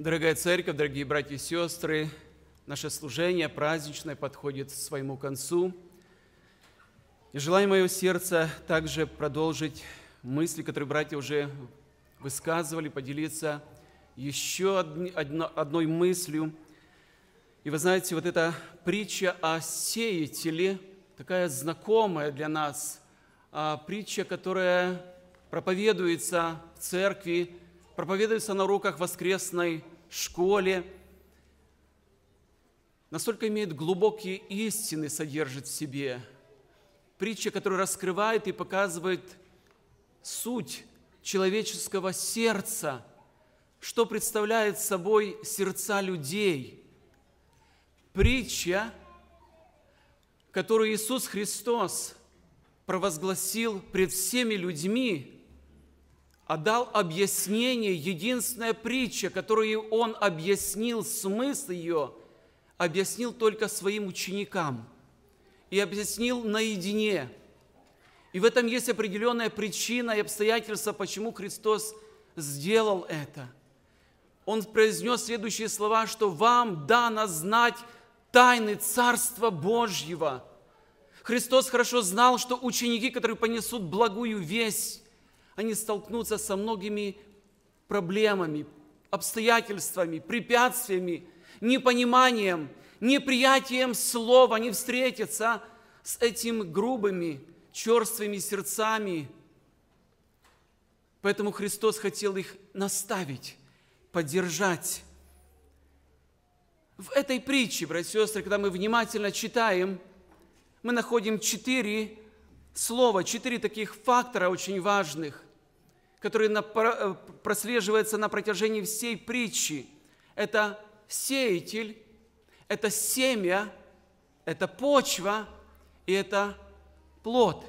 Дорогая церковь, дорогие братья и сестры, наше служение праздничное подходит к своему концу. И желаю мое сердце также продолжить мысли, которые братья уже высказывали, поделиться еще одной мыслью. И вы знаете, вот эта притча о сеятеле, такая знакомая для нас, а, притча, которая проповедуется в церкви, проповедуется на уроках воскресной школе, настолько имеет глубокие истины, содержит в себе. Притча, которая раскрывает и показывает суть человеческого сердца, что представляет собой сердца людей. Притча, которую Иисус Христос провозгласил пред всеми людьми, а дал объяснение, единственная притча, которую он объяснил, смысл ее, объяснил только своим ученикам и объяснил наедине. И в этом есть определенная причина и обстоятельства, почему Христос сделал это. Он произнес следующие слова, что вам дано знать тайны Царства Божьего. Христос хорошо знал, что ученики, которые понесут благую весть, они столкнутся со многими проблемами, обстоятельствами, препятствиями, непониманием, неприятием слова, они встретятся с этими грубыми, черствыми сердцами. Поэтому Христос хотел их наставить, поддержать. В этой притче, братья и сестры, когда мы внимательно читаем, мы находим четыре слова, четыре таких фактора очень важных, которые э, прослеживаются на протяжении всей притчи. Это сеятель, это семя, это почва и это плод.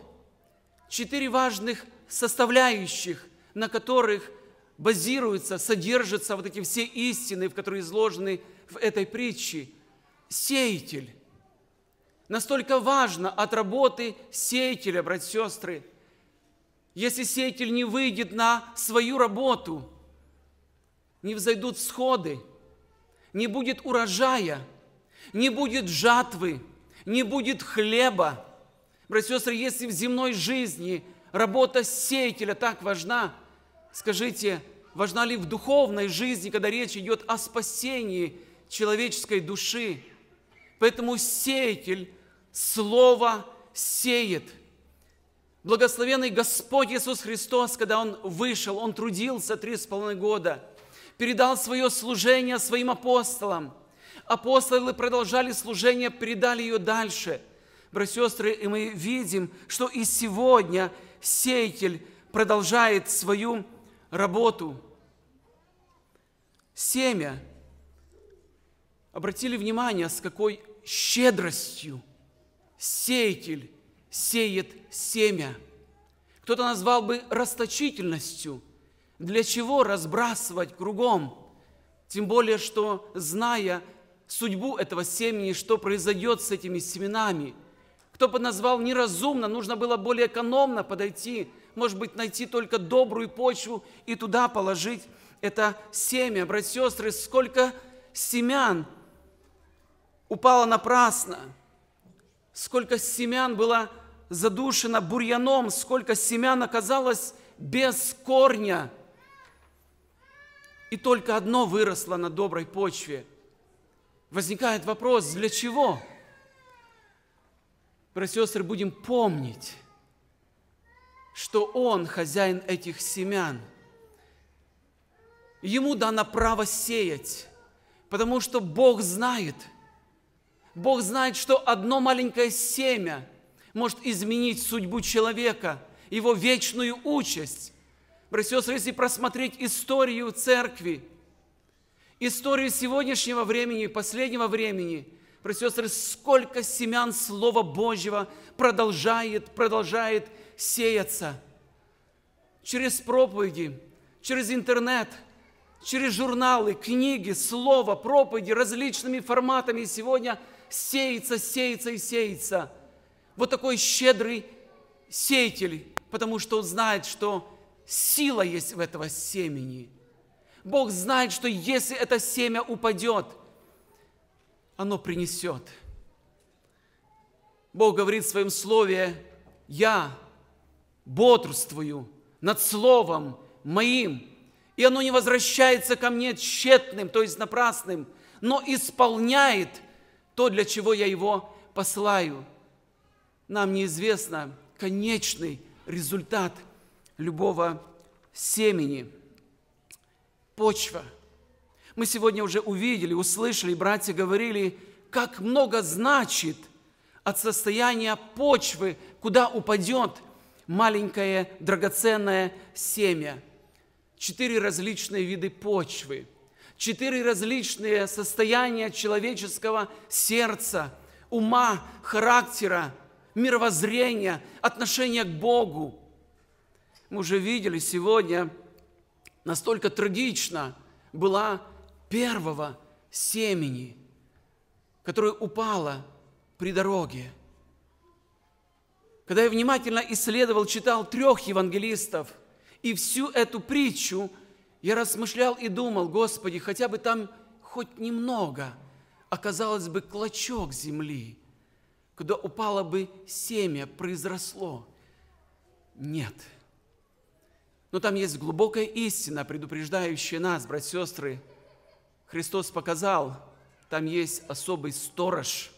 Четыре важных составляющих, на которых базируются, содержатся вот эти все истины, в которые изложены в этой притче. Сеятель настолько важно от работы сеятеля, братья и сестры. Если сеятель не выйдет на свою работу, не взойдут сходы, не будет урожая, не будет жатвы, не будет хлеба. Братья и сестры, если в земной жизни работа сеятеля так важна, скажите, важна ли в духовной жизни, когда речь идет о спасении человеческой души? Поэтому сеятель слово сеет. Благословенный Господь Иисус Христос, когда Он вышел, Он трудился три с половиной года, передал свое служение своим апостолам. Апостолы продолжали служение, передали ее дальше. Братья и сестры, и мы видим, что и сегодня сеятель продолжает свою работу. Семя. Обратили внимание, с какой щедростью – сеятель сеет семя. Кто-то назвал бы расточительностью. Для чего разбрасывать кругом? Тем более, что, зная судьбу этого семени, что произойдет с этими семенами, кто бы назвал неразумно, нужно было более экономно подойти, может быть, найти только добрую почву и туда положить это семя. Братья сестры, сколько семян упало напрасно – сколько семян было задушено бурьяном, сколько семян оказалось без корня. И только одно выросло на доброй почве. Возникает вопрос, для чего? Братья и сестры, будем помнить, что Он хозяин этих семян. Ему дано право сеять, потому что Бог знает – Бог знает, что одно маленькое семя может изменить судьбу человека, его вечную участь. Братья и сестры, если просмотреть историю церкви, историю сегодняшнего времени, последнего времени, братья и сестры, сколько семян Слова Божьего продолжает, продолжает сеяться. Через проповеди, через интернет – через журналы, книги, слово, проповеди различными форматами. сегодня сеется, сеется и сеется. Вот такой щедрый сеятель, потому что он знает, что сила есть в этого семени. Бог знает, что если это семя упадет, оно принесет. Бог говорит в своем слове, я бодрствую над словом моим, и оно не возвращается ко мне тщетным, то есть напрасным, но исполняет – то, для чего я его послаю. Нам неизвестно конечный результат любого семени. Почва. Мы сегодня уже увидели, услышали, братья говорили, как много значит от состояния почвы, куда упадет маленькое драгоценное семя. Четыре различные виды почвы – четыре различные состояния человеческого сердца, ума, характера, мировоззрения, отношения к Богу. Мы уже видели сегодня, настолько трагично была первого семени, которая упала при дороге. Когда я внимательно исследовал, читал трех евангелистов и всю эту притчу – я размышлял и думал, Господи, хотя бы там хоть немного оказалось бы клочок земли, куда упало бы семя, произросло. Нет. Но там есть глубокая истина, предупреждающая нас, братья и сестры. Христос показал, там есть особый сторож,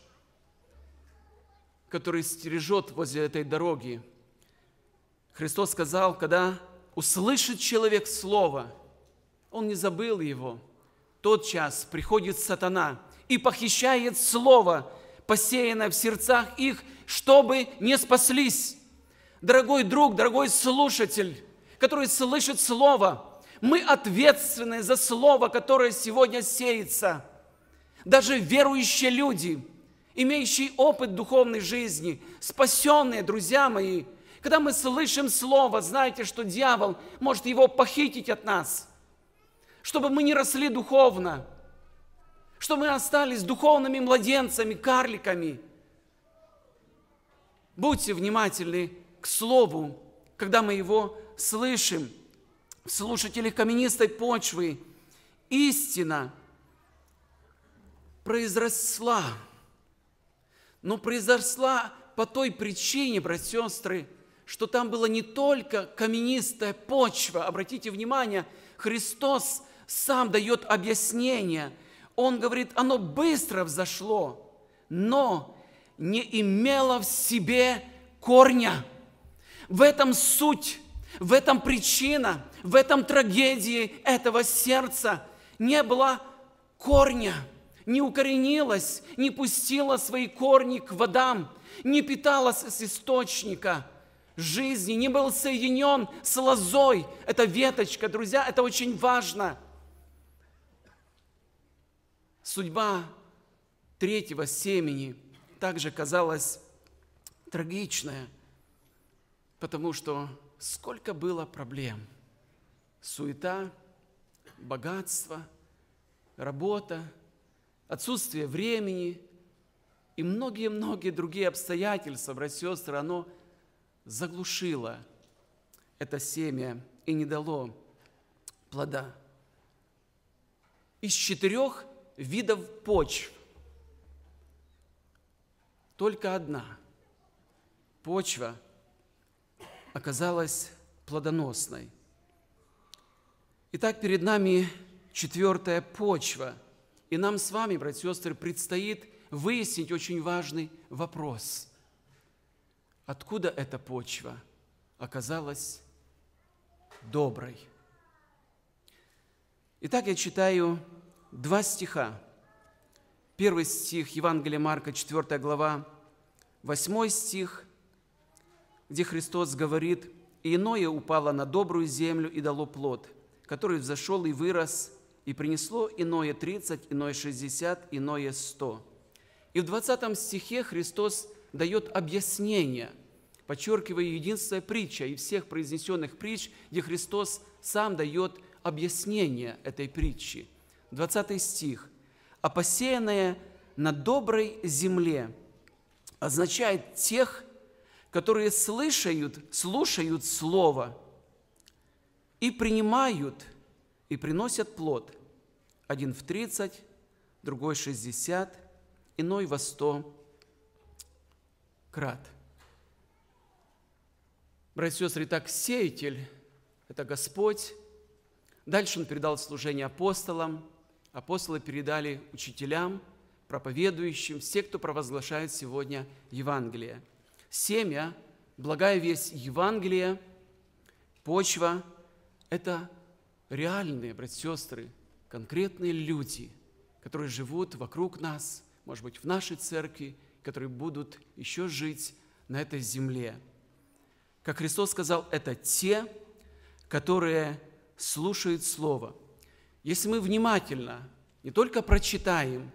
который стережет возле этой дороги. Христос сказал, когда услышит человек слово – он не забыл его. Тот час приходит сатана и похищает слово, посеянное в сердцах их, чтобы не спаслись. Дорогой друг, дорогой слушатель, который слышит слово, мы ответственны за слово, которое сегодня сеется. Даже верующие люди, имеющие опыт духовной жизни, спасенные, друзья мои, когда мы слышим слово, знаете, что дьявол может его похитить от нас – чтобы мы не росли духовно, чтобы мы остались духовными младенцами, карликами. Будьте внимательны к Слову, когда мы его слышим. Слушатели каменистой почвы, истина произросла, но произросла по той причине, братья и сестры, что там была не только каменистая почва. Обратите внимание, Христос сам дает объяснение. Он говорит, оно быстро взошло, но не имело в себе корня. В этом суть, в этом причина, в этом трагедии этого сердца не было корня, не укоренилось, не пустило свои корни к водам, не питалось с источника жизни, не был соединен с лозой. Это веточка, друзья, это очень важно – Судьба третьего семени также казалась трагичная, потому что сколько было проблем. Суета, богатство, работа, отсутствие времени и многие-многие другие обстоятельства, братья и сестры, оно заглушило это семя и не дало плода. Из четырех – видов почв. Только одна почва оказалась плодоносной. Итак, перед нами четвертая почва. И нам с вами, братья и сестры, предстоит выяснить очень важный вопрос. Откуда эта почва оказалась доброй? Итак, я читаю Два стиха. Первый стих Евангелия Марка, 4 глава, 8 стих, где Христос говорит, «И иное упало на добрую землю и дало плод, который взошел и вырос, и принесло иное 30, иное 60, иное 100». И в 20 стихе Христос дает объяснение, подчеркивая единственная притча и всех произнесенных притч, где Христос сам дает объяснение этой притчи – 20 стих. «А посеянное на доброй земле означает тех, которые слышают, слушают Слово и принимают, и приносят плод. Один в 30, другой 60, иной во 100 крат. Братья и сестры, так сеятель – это Господь. Дальше он передал служение апостолам, апостолы передали учителям, проповедующим, все, кто провозглашает сегодня Евангелие. Семя, благая весть Евангелия, почва – это реальные, братья и сестры, конкретные люди, которые живут вокруг нас, может быть, в нашей церкви, которые будут еще жить на этой земле. Как Христос сказал, это те, которые слушают Слово – если мы внимательно не только прочитаем,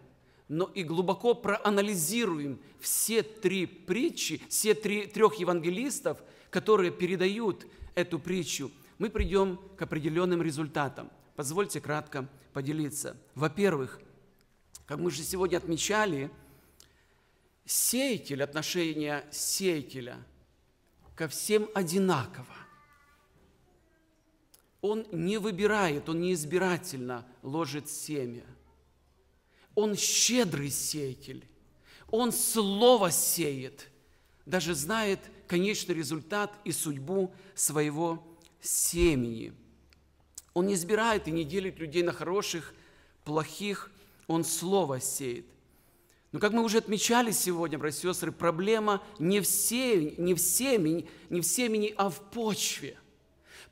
но и глубоко проанализируем все три притчи, все три, трех евангелистов, которые передают эту притчу, мы придем к определенным результатам. Позвольте кратко поделиться. Во-первых, как мы же сегодня отмечали, сеятель, отношение сеятеля ко всем одинаково – он не выбирает, он неизбирательно ложит семя. Он щедрый сеятель. Он слово сеет, даже знает конечный результат и судьбу своего семени. Он не избирает и не делит людей на хороших, плохих, он слово сеет. Но как мы уже отмечали сегодня, братья и сестры, проблема не в, семени, не, в семени, не в семени, а в почве –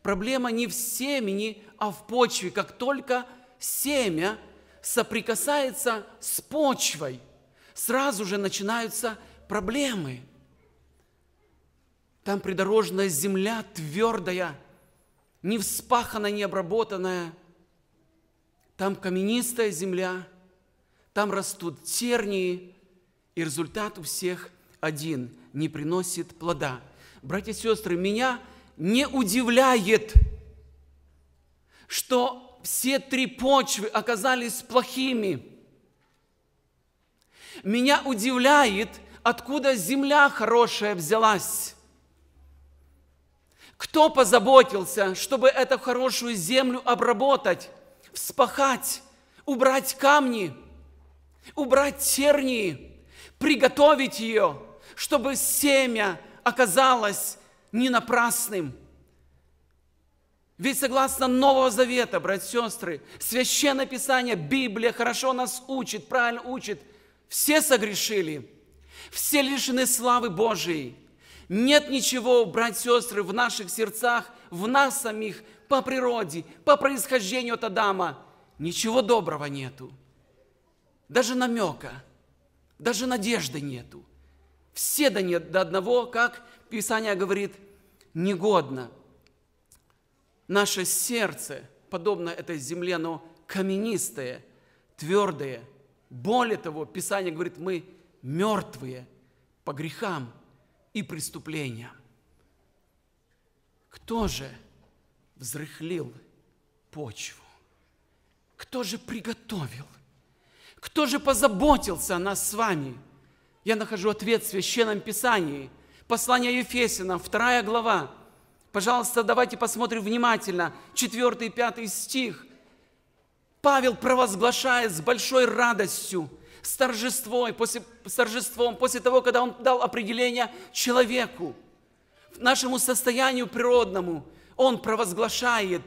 Проблема не в семени, а в почве. Как только семя соприкасается с почвой, сразу же начинаются проблемы. Там придорожная земля твердая, не вспаханная, не обработанная. Там каменистая земля, там растут тернии, и результат у всех один – не приносит плода. Братья и сестры, меня – не удивляет, что все три почвы оказались плохими. Меня удивляет, откуда земля хорошая взялась. Кто позаботился, чтобы эту хорошую землю обработать, вспахать, убрать камни, убрать тернии, приготовить ее, чтобы семя оказалось не напрасным. Ведь согласно Нового Завета, братья и сестры, Священное Писание, Библия хорошо нас учит, правильно учит. Все согрешили, все лишены славы Божией. Нет ничего, братья и сестры, в наших сердцах, в нас самих, по природе, по происхождению от Адама. Ничего доброго нету. Даже намека, даже надежды нету. Все до, не, до одного, как Писание говорит, негодно. Наше сердце, подобно этой земле, оно каменистое, твердое. Более того, Писание говорит, мы мертвые по грехам и преступлениям. Кто же взрыхлил почву? Кто же приготовил? Кто же позаботился о нас с вами? я нахожу ответ в Священном Писании. Послание Ефесинам, 2 глава. Пожалуйста, давайте посмотрим внимательно. 4 и 5 стих. Павел провозглашает с большой радостью, с торжеством, после, с торжеством, после того, когда он дал определение человеку, нашему состоянию природному, он провозглашает,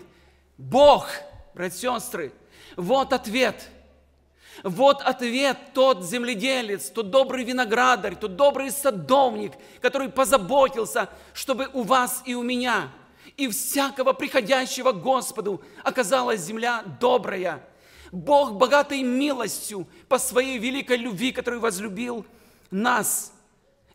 Бог, братья и сестры, вот ответ – вот ответ тот земледелец, тот добрый виноградарь, тот добрый садовник, который позаботился, чтобы у вас и у меня, и всякого приходящего Господу оказалась земля добрая. Бог, богатой милостью, по своей великой любви, которую возлюбил нас,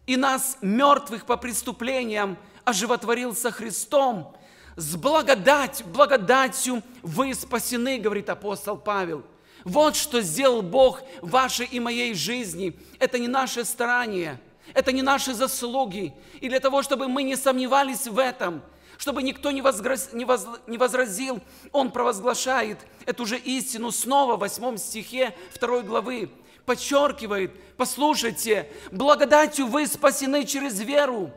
и нас, мертвых по преступлениям, оживотворился Христом, с благодать, благодатью вы спасены, говорит апостол Павел – вот что сделал Бог в вашей и моей жизни. Это не наши старания, это не наши заслуги. И для того, чтобы мы не сомневались в этом, чтобы никто не, возгроз... не, воз... не возразил, Он провозглашает эту же истину снова в 8 стихе 2 главы. Подчеркивает, послушайте, благодатью вы спасены через веру.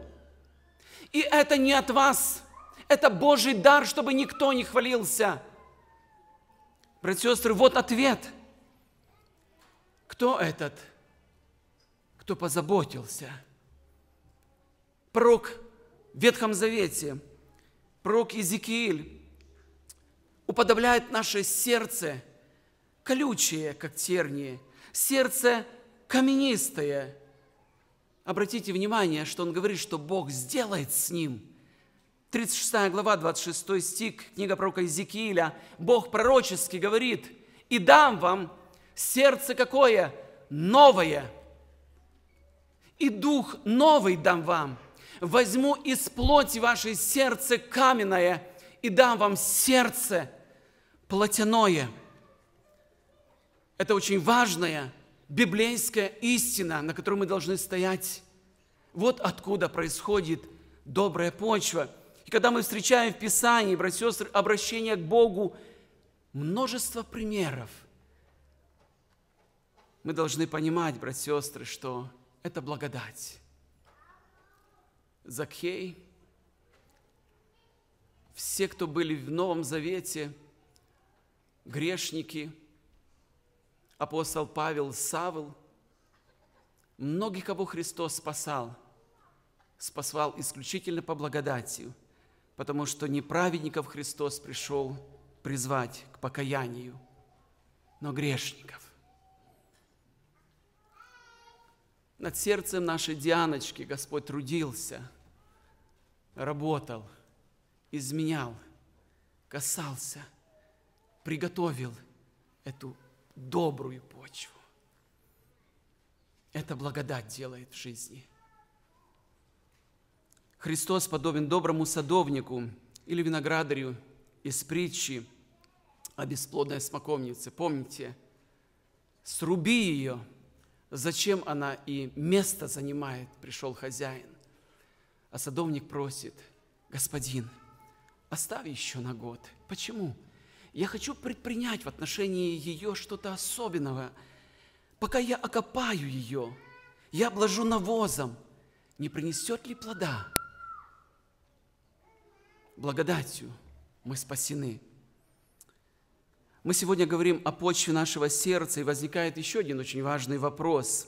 И это не от вас, это Божий дар, чтобы никто не хвалился – Братья и сестры, вот ответ. Кто этот, кто позаботился? Пророк в Ветхом Завете, пророк Иезекииль уподобляет наше сердце колючее, как тернии, сердце каменистое. Обратите внимание, что он говорит, что Бог сделает с ним – 36 глава, 26 стих, книга пророка Иезекииля. Бог пророчески говорит, «И дам вам сердце какое? Новое, и дух новый дам вам. Возьму из плоти вашей сердце каменное, и дам вам сердце плотяное». Это очень важная библейская истина, на которой мы должны стоять. Вот откуда происходит добрая почва – и когда мы встречаем в Писании, братья и сестры, обращение к Богу, множество примеров, мы должны понимать, братья и сестры, что это благодать. Закхей, все, кто были в Новом Завете, грешники, апостол Павел, Савл, многих, кого Христос спасал, спасал исключительно по благодатью – потому что не праведников Христос пришел призвать к покаянию, но грешников. Над сердцем нашей Дианочки Господь трудился, работал, изменял, касался, приготовил эту добрую почву. Это благодать делает в жизни – Христос подобен доброму садовнику или виноградарю из притчи о бесплодной смоковнице. Помните, сруби ее, зачем она и место занимает, пришел хозяин. А садовник просит, господин, оставь еще на год. Почему? Я хочу предпринять в отношении ее что-то особенного. Пока я окопаю ее, я обложу навозом, не принесет ли плода? благодатью мы спасены. Мы сегодня говорим о почве нашего сердца, и возникает еще один очень важный вопрос.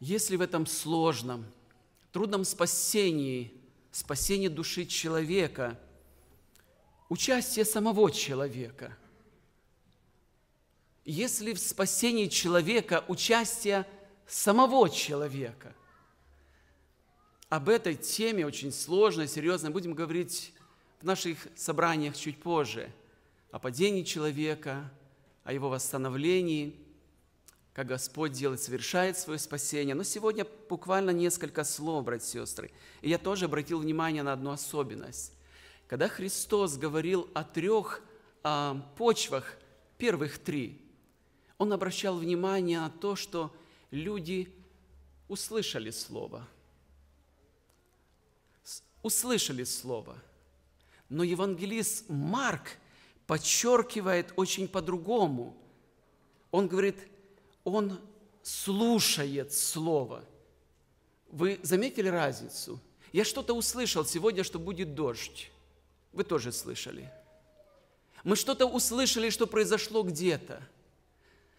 Если в этом сложном, трудном спасении, спасении души человека, участие самого человека, если в спасении человека участие самого человека, об этой теме очень сложной, серьезной будем говорить в наших собраниях чуть позже. О падении человека, о его восстановлении, как Господь делает, совершает свое спасение. Но сегодня буквально несколько слов, братья и сестры. И я тоже обратил внимание на одну особенность. Когда Христос говорил о трех э, почвах, первых три, Он обращал внимание на то, что люди услышали Слово – услышали слово. Но евангелист Марк подчеркивает очень по-другому. Он говорит, он слушает слово. Вы заметили разницу? Я что-то услышал сегодня, что будет дождь. Вы тоже слышали. Мы что-то услышали, что произошло где-то.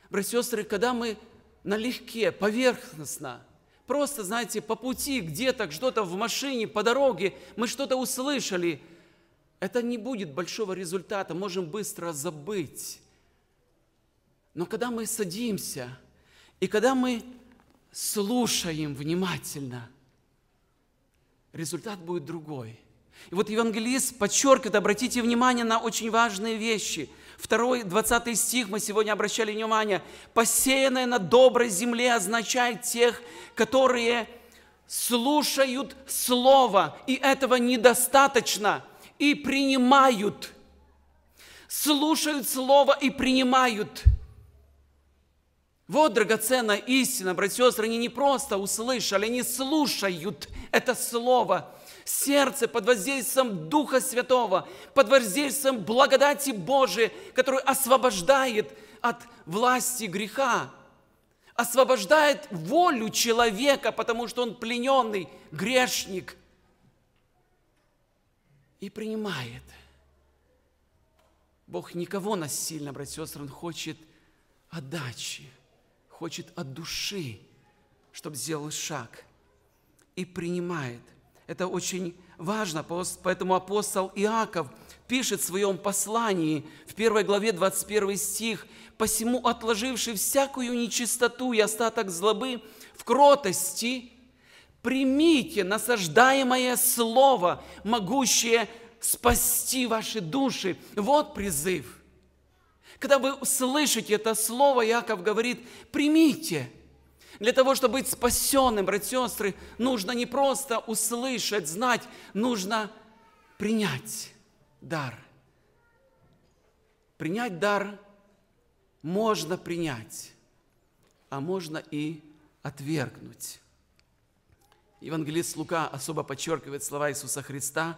Братья и сестры, когда мы налегке, поверхностно – просто, знаете, по пути где-то, что-то в машине, по дороге, мы что-то услышали. Это не будет большого результата, можем быстро забыть. Но когда мы садимся, и когда мы слушаем внимательно, результат будет другой. И вот евангелист подчеркивает, обратите внимание на очень важные вещи – 2, 20 стих, мы сегодня обращали внимание, посеянное на доброй земле означает тех, которые слушают Слово, и этого недостаточно, и принимают. Слушают Слово и принимают. Вот драгоценная истина, братья и сестры, они не просто услышали, они слушают это Слово – сердце под воздействием Духа Святого, под воздействием благодати Божией, которая освобождает от власти греха, освобождает волю человека, потому что он плененный, грешник, и принимает. Бог никого насильно, братья и сестры, Он хочет отдачи, хочет от души, чтобы сделал шаг – и принимает – это очень важно, поэтому апостол Иаков пишет в своем послании в первой главе 21 стих, «Посему, отложивший всякую нечистоту и остаток злобы в кротости, примите насаждаемое слово, могущее спасти ваши души». Вот призыв. Когда вы слышите это слово, Иаков говорит, примите – для того, чтобы быть спасенным, братья и сестры, нужно не просто услышать, знать, нужно принять дар. Принять дар можно принять, а можно и отвергнуть. Евангелист Лука особо подчеркивает слова Иисуса Христа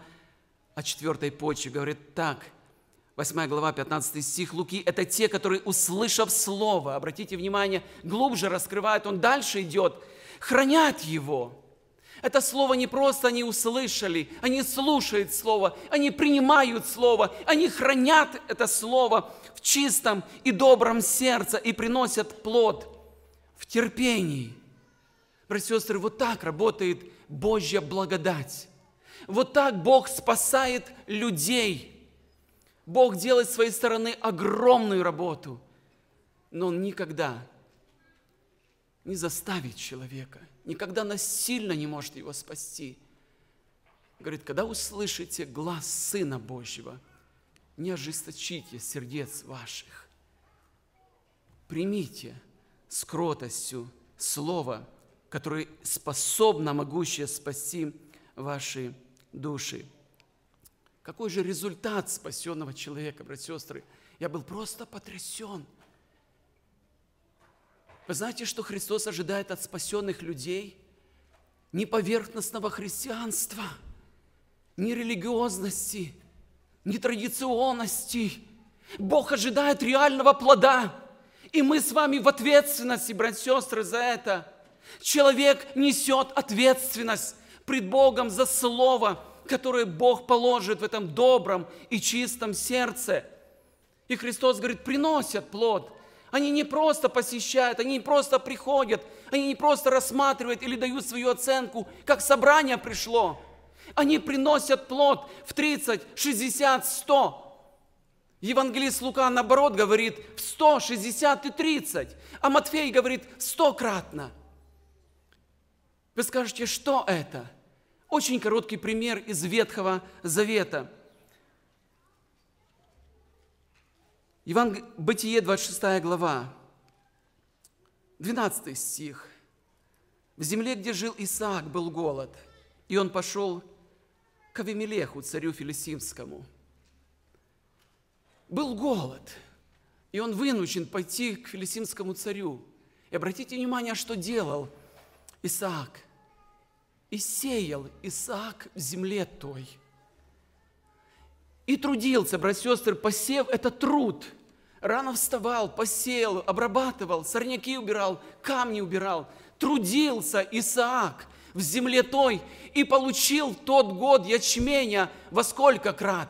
о четвертой почве. Говорит так – 8 глава, 15 стих Луки, это те, которые, услышав слово, обратите внимание, глубже раскрывает он дальше идет, хранят его. Это слово не просто они услышали, они слушают слово, они принимают слово, они хранят это слово в чистом и добром сердце и приносят плод в терпении. Братья и сестры, вот так работает Божья благодать. Вот так Бог спасает людей – Бог делает с своей стороны огромную работу, но Он никогда не заставит человека, никогда насильно не может его спасти. Говорит, когда услышите глаз Сына Божьего, не ожесточите сердец ваших. Примите с кротостью Слово, которое способно, могущее спасти ваши души какой же результат спасенного человека, братья и сестры. Я был просто потрясен. Вы знаете, что Христос ожидает от спасенных людей? Не поверхностного христианства, не религиозности, не традиционности. Бог ожидает реального плода. И мы с вами в ответственности, братья и сестры, за это. Человек несет ответственность пред Богом за Слово, которые Бог положит в этом добром и чистом сердце. И Христос говорит, приносят плод. Они не просто посещают, они не просто приходят, они не просто рассматривают или дают свою оценку, как собрание пришло. Они приносят плод в 30, 60, 100. Евангелист Лука, наоборот, говорит в 100, 60 и 30, а Матфей говорит стократно. Вы скажете, что это? – очень короткий пример из Ветхого Завета. Евангел... Бытие, 26 глава, 12 стих. «В земле, где жил Исаак, был голод, и он пошел к Авимелеху, царю Филисимскому. Был голод, и он вынужден пойти к Филисимскому царю. И обратите внимание, что делал Исаак – и сеял Исаак в земле той. И трудился, братья сестры, посев – это труд. Рано вставал, посеял, обрабатывал, сорняки убирал, камни убирал. Трудился Исаак в земле той и получил тот год ячменя во сколько крат?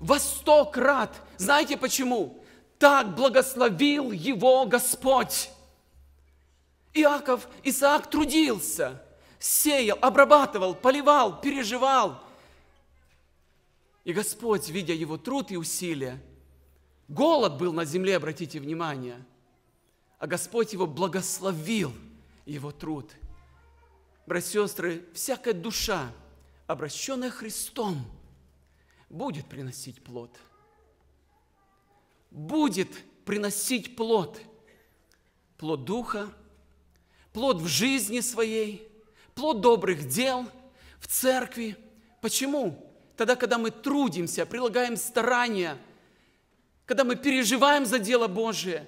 Во сто крат. Знаете почему? Так благословил его Господь. Иаков, Исаак трудился – сеял, обрабатывал, поливал, переживал. И Господь, видя его труд и усилия, голод был на земле, обратите внимание, а Господь его благословил, его труд. Братья и сестры, всякая душа, обращенная Христом, будет приносить плод. Будет приносить плод. Плод Духа, плод в жизни своей – плод добрых дел в церкви. Почему? Тогда, когда мы трудимся, прилагаем старания, когда мы переживаем за дело Божие,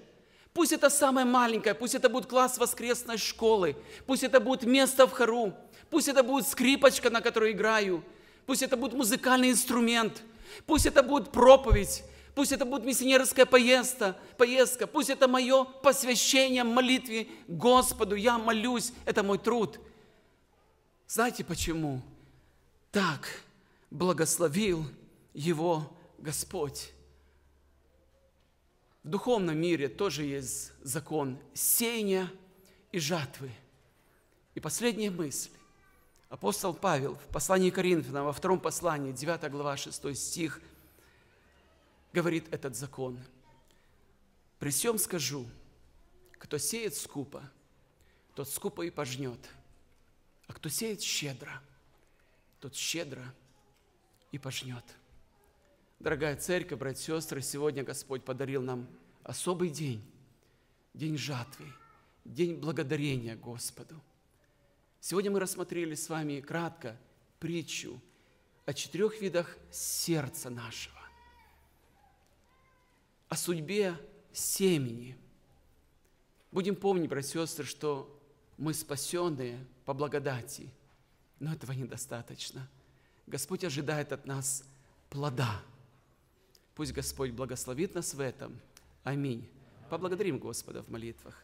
пусть это самое маленькое, пусть это будет класс воскресной школы, пусть это будет место в хору, пусть это будет скрипочка, на которой играю, пусть это будет музыкальный инструмент, пусть это будет проповедь, пусть это будет миссионерская поездка, поездка, пусть это мое посвящение молитве Господу. Я молюсь, это мой труд – знаете почему? Так благословил его Господь. В духовном мире тоже есть закон сеяния и жатвы. И последняя мысль. Апостол Павел в послании Коринфянам, во втором послании, 9 глава, 6 стих, говорит этот закон. «При всем скажу, кто сеет скупо, тот скупо и пожнет». А кто сеет щедро, тот щедро и пожнет. Дорогая церковь, братья и сестры, сегодня Господь подарил нам особый день, день жатвы, день благодарения Господу. Сегодня мы рассмотрели с вами кратко притчу о четырех видах сердца нашего, о судьбе семени. Будем помнить, братья и сестры, что мы спасенные – по благодати. Но этого недостаточно. Господь ожидает от нас плода. Пусть Господь благословит нас в этом. Аминь. Поблагодарим Господа в молитвах.